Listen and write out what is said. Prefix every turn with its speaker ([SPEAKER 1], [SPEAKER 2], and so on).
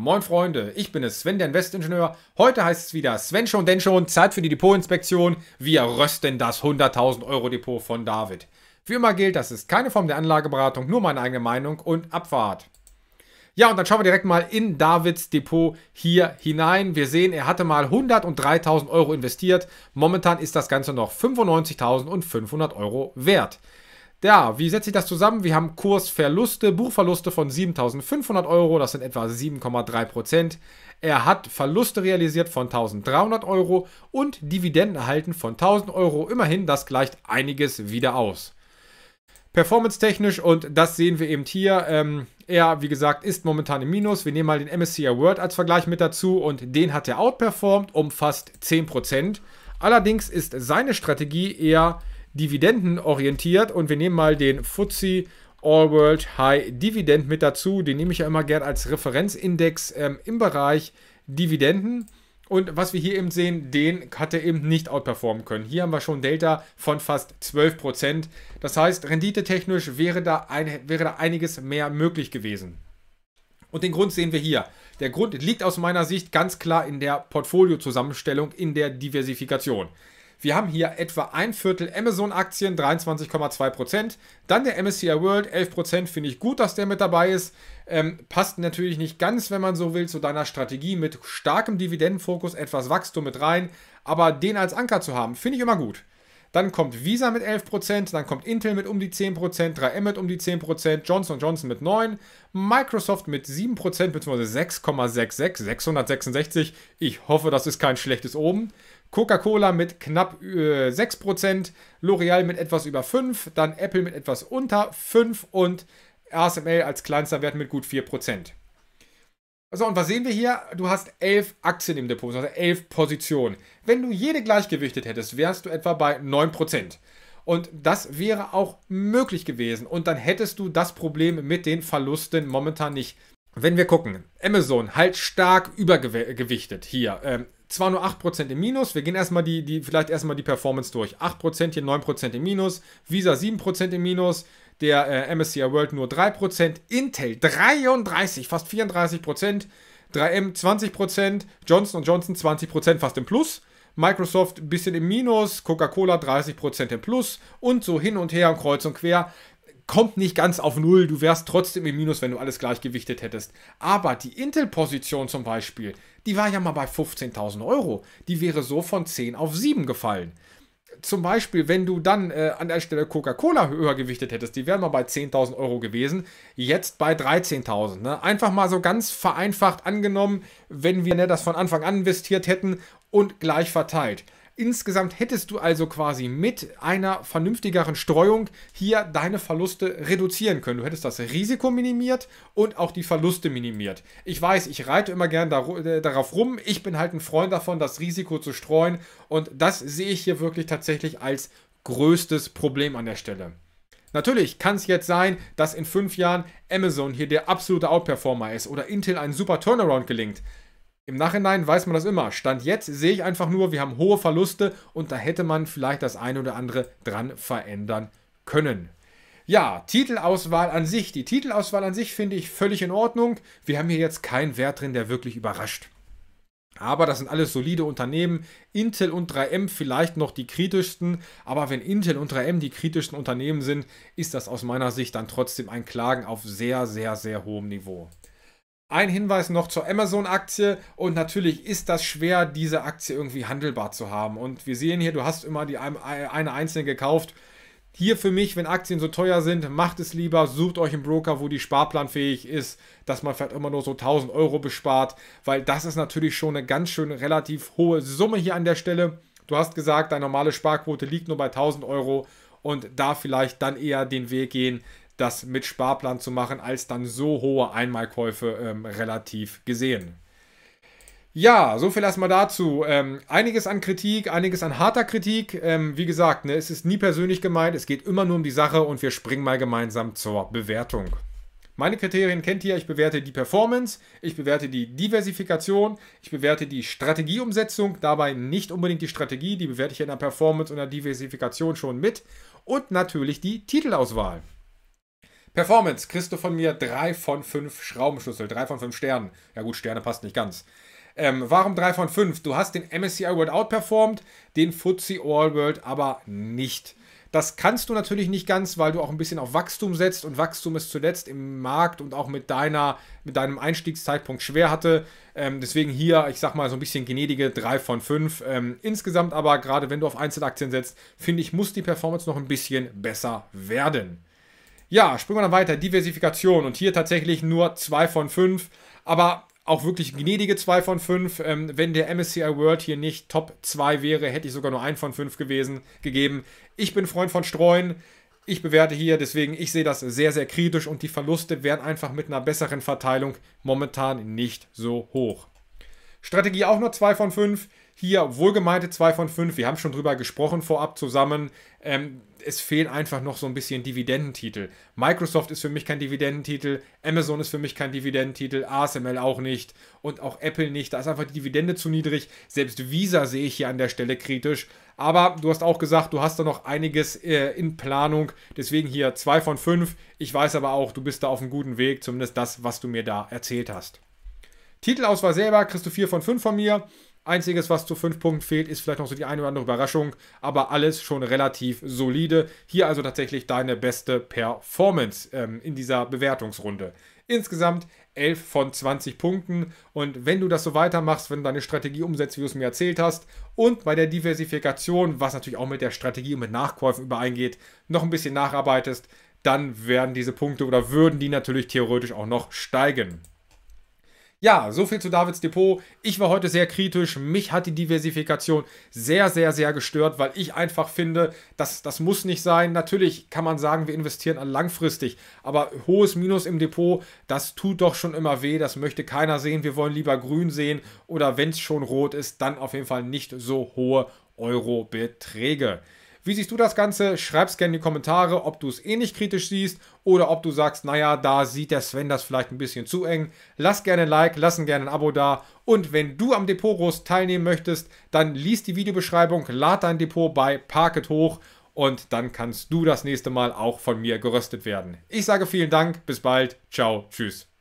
[SPEAKER 1] Moin Freunde, ich bin es, Sven, der Investingenieur. Heute heißt es wieder Sven schon, denn schon, Zeit für die Depotinspektion. Wir rösten das 100.000 Euro Depot von David. Wie immer gilt, das ist keine Form der Anlageberatung, nur meine eigene Meinung und Abfahrt. Ja, und dann schauen wir direkt mal in Davids Depot hier hinein. Wir sehen, er hatte mal 103.000 Euro investiert. Momentan ist das Ganze noch 95.500 Euro wert. Ja, wie setze ich das zusammen? Wir haben Kursverluste, Buchverluste von 7.500 Euro, das sind etwa 7,3 Prozent. Er hat Verluste realisiert von 1.300 Euro und Dividenden erhalten von 1.000 Euro. Immerhin, das gleicht einiges wieder aus. Performance-technisch, und das sehen wir eben hier, ähm, er, wie gesagt, ist momentan im Minus. Wir nehmen mal den MSCI World als Vergleich mit dazu und den hat er outperformed um fast 10%. Allerdings ist seine Strategie eher dividendenorientiert und wir nehmen mal den FTSE All World High Dividend mit dazu. Den nehme ich ja immer gern als Referenzindex ähm, im Bereich Dividenden. Und was wir hier eben sehen, den hat er eben nicht outperformen können. Hier haben wir schon Delta von fast 12%. Das heißt, renditetechnisch wäre da, ein, wäre da einiges mehr möglich gewesen. Und den Grund sehen wir hier. Der Grund liegt aus meiner Sicht ganz klar in der Portfoliozusammenstellung, in der Diversifikation. Wir haben hier etwa ein Viertel Amazon-Aktien, 23,2%. Dann der MSCI World, 11%. Finde ich gut, dass der mit dabei ist. Ähm, passt natürlich nicht ganz, wenn man so will, zu deiner Strategie mit starkem Dividendenfokus, etwas Wachstum mit rein. Aber den als Anker zu haben, finde ich immer gut. Dann kommt Visa mit 11%, dann kommt Intel mit um die 10%, 3M mit um die 10%, Johnson Johnson mit 9%, Microsoft mit 7% bzw. 6,66, 666. Ich hoffe, das ist kein schlechtes Oben. Coca-Cola mit knapp äh, 6%, L'Oreal mit etwas über 5%, dann Apple mit etwas unter 5% und ASML als kleinster Wert mit gut 4%. So, und was sehen wir hier? Du hast 11 Aktien im Depot, also 11 Positionen. Wenn du jede gleichgewichtet hättest, wärst du etwa bei 9%. Und das wäre auch möglich gewesen. Und dann hättest du das Problem mit den Verlusten momentan nicht. Wenn wir gucken, Amazon halt stark übergewichtet hier. Ähm, zwar nur 8% im Minus, wir gehen erstmal die, die, vielleicht erstmal die Performance durch. 8% hier 9% im Minus, Visa 7% im Minus, der äh, MSCI World nur 3%, Intel 33, fast 34%, 3M 20%, Johnson Johnson 20% fast im Plus, Microsoft ein bisschen im Minus, Coca-Cola 30% im Plus und so hin und her und kreuz und quer kommt nicht ganz auf Null, du wärst trotzdem im Minus, wenn du alles gleichgewichtet hättest. Aber die Intel-Position zum Beispiel, die war ja mal bei 15.000 Euro. Die wäre so von 10 auf 7 gefallen. Zum Beispiel, wenn du dann äh, an der Stelle Coca-Cola höher gewichtet hättest, die wären mal bei 10.000 Euro gewesen, jetzt bei 13.000. Ne? Einfach mal so ganz vereinfacht angenommen, wenn wir ne, das von Anfang an investiert hätten und gleich verteilt. Insgesamt hättest du also quasi mit einer vernünftigeren Streuung hier deine Verluste reduzieren können. Du hättest das Risiko minimiert und auch die Verluste minimiert. Ich weiß, ich reite immer gern äh, darauf rum. Ich bin halt ein Freund davon, das Risiko zu streuen. Und das sehe ich hier wirklich tatsächlich als größtes Problem an der Stelle. Natürlich kann es jetzt sein, dass in fünf Jahren Amazon hier der absolute Outperformer ist oder Intel ein super Turnaround gelingt. Im Nachhinein weiß man das immer. Stand jetzt sehe ich einfach nur, wir haben hohe Verluste und da hätte man vielleicht das eine oder andere dran verändern können. Ja, Titelauswahl an sich. Die Titelauswahl an sich finde ich völlig in Ordnung. Wir haben hier jetzt keinen Wert drin, der wirklich überrascht. Aber das sind alles solide Unternehmen. Intel und 3M vielleicht noch die kritischsten. Aber wenn Intel und 3M die kritischsten Unternehmen sind, ist das aus meiner Sicht dann trotzdem ein Klagen auf sehr, sehr, sehr hohem Niveau. Ein Hinweis noch zur Amazon-Aktie und natürlich ist das schwer, diese Aktie irgendwie handelbar zu haben. Und wir sehen hier, du hast immer die eine einzelne gekauft. Hier für mich, wenn Aktien so teuer sind, macht es lieber, sucht euch einen Broker, wo die sparplanfähig ist, dass man vielleicht immer nur so 1000 Euro bespart, weil das ist natürlich schon eine ganz schön relativ hohe Summe hier an der Stelle. Du hast gesagt, deine normale Sparquote liegt nur bei 1000 Euro und da vielleicht dann eher den Weg gehen, das mit Sparplan zu machen, als dann so hohe Einmalkäufe ähm, relativ gesehen. Ja, so viel erstmal dazu. Ähm, einiges an Kritik, einiges an harter Kritik. Ähm, wie gesagt, ne, es ist nie persönlich gemeint, es geht immer nur um die Sache und wir springen mal gemeinsam zur Bewertung. Meine Kriterien kennt ihr, ich bewerte die Performance, ich bewerte die Diversifikation, ich bewerte die Strategieumsetzung, dabei nicht unbedingt die Strategie, die bewerte ich in der Performance und der Diversifikation schon mit und natürlich die Titelauswahl. Performance, kriegst du von mir 3 von 5 Schraubenschlüssel, 3 von 5 Sternen. Ja gut, Sterne passt nicht ganz. Ähm, warum 3 von 5? Du hast den MSCI World outperformed, den FTSE All World aber nicht. Das kannst du natürlich nicht ganz, weil du auch ein bisschen auf Wachstum setzt und Wachstum ist zuletzt im Markt und auch mit, deiner, mit deinem Einstiegszeitpunkt schwer hatte. Ähm, deswegen hier, ich sag mal, so ein bisschen gnädige 3 von 5. Ähm, insgesamt aber, gerade wenn du auf Einzelaktien setzt, finde ich, muss die Performance noch ein bisschen besser werden. Ja, springen wir dann weiter. Diversifikation. Und hier tatsächlich nur 2 von 5. Aber auch wirklich gnädige 2 von 5. Ähm, wenn der MSCI World hier nicht Top 2 wäre, hätte ich sogar nur 1 von 5 gewesen, gegeben. Ich bin Freund von Streuen. Ich bewerte hier, deswegen, ich sehe das sehr, sehr kritisch und die Verluste wären einfach mit einer besseren Verteilung momentan nicht so hoch. Strategie auch nur 2 von 5 hier wohlgemeinte 2 von 5. Wir haben schon drüber gesprochen vorab zusammen. Ähm, es fehlen einfach noch so ein bisschen Dividendentitel. Microsoft ist für mich kein Dividendentitel, Amazon ist für mich kein Dividendentitel, ASML auch nicht und auch Apple nicht. Da ist einfach die Dividende zu niedrig. Selbst Visa sehe ich hier an der Stelle kritisch. Aber du hast auch gesagt, du hast da noch einiges äh, in Planung. Deswegen hier 2 von 5. Ich weiß aber auch, du bist da auf einem guten Weg, zumindest das, was du mir da erzählt hast. Titelauswahl selber kriegst du 4 von 5 von mir. Einziges, was zu fünf Punkten fehlt, ist vielleicht noch so die eine oder andere Überraschung, aber alles schon relativ solide. Hier also tatsächlich deine beste Performance ähm, in dieser Bewertungsrunde. Insgesamt 11 von 20 Punkten. Und wenn du das so weitermachst, wenn du deine Strategie umsetzt, wie du es mir erzählt hast, und bei der Diversifikation, was natürlich auch mit der Strategie und mit Nachkäufen übereingeht, noch ein bisschen nacharbeitest, dann werden diese Punkte oder würden die natürlich theoretisch auch noch steigen. Ja, so viel zu Davids Depot. Ich war heute sehr kritisch. Mich hat die Diversifikation sehr, sehr, sehr gestört, weil ich einfach finde, das, das muss nicht sein. Natürlich kann man sagen, wir investieren langfristig, aber hohes Minus im Depot, das tut doch schon immer weh. Das möchte keiner sehen. Wir wollen lieber grün sehen oder wenn es schon rot ist, dann auf jeden Fall nicht so hohe Euro-Beträge. Wie siehst du das Ganze? Schreib's gerne in die Kommentare, ob du es ähnlich eh kritisch siehst oder ob du sagst, naja, da sieht der Sven das vielleicht ein bisschen zu eng. Lass gerne ein Like, lass gerne ein Abo da. Und wenn du am Depot-Rost teilnehmen möchtest, dann liest die Videobeschreibung, lad dein Depot bei Parket hoch und dann kannst du das nächste Mal auch von mir geröstet werden. Ich sage vielen Dank, bis bald, ciao, tschüss.